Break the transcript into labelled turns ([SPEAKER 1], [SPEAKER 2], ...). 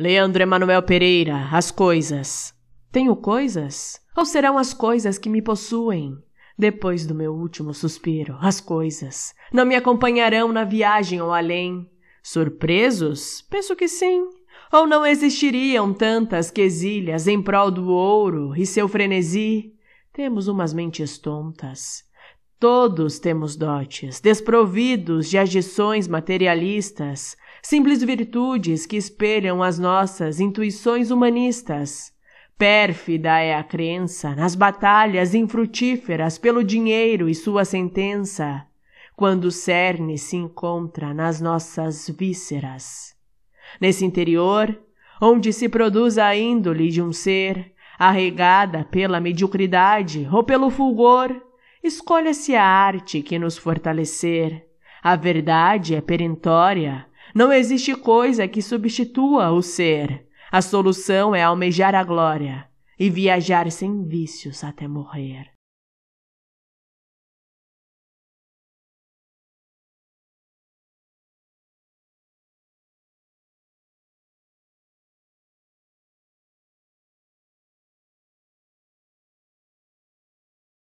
[SPEAKER 1] Leandro Emanuel Pereira, as coisas. Tenho coisas? Ou serão as coisas que me possuem? Depois do meu último suspiro, as coisas não me acompanharão na viagem ao além. Surpresos? Penso que sim. Ou não existiriam tantas quesilhas em prol do ouro e seu frenesi? Temos umas mentes tontas Todos temos dotes, desprovidos de agições materialistas, simples virtudes que espelham as nossas intuições humanistas. Pérfida é a crença nas batalhas infrutíferas pelo dinheiro e sua sentença, quando o cerne se encontra nas nossas vísceras. Nesse interior, onde se produz a índole de um ser, arregada pela mediocridade ou pelo fulgor, Escolha-se a arte que nos fortalecer. A verdade é perentória. Não existe coisa que substitua o ser. A solução é almejar a glória e viajar sem vícios até morrer.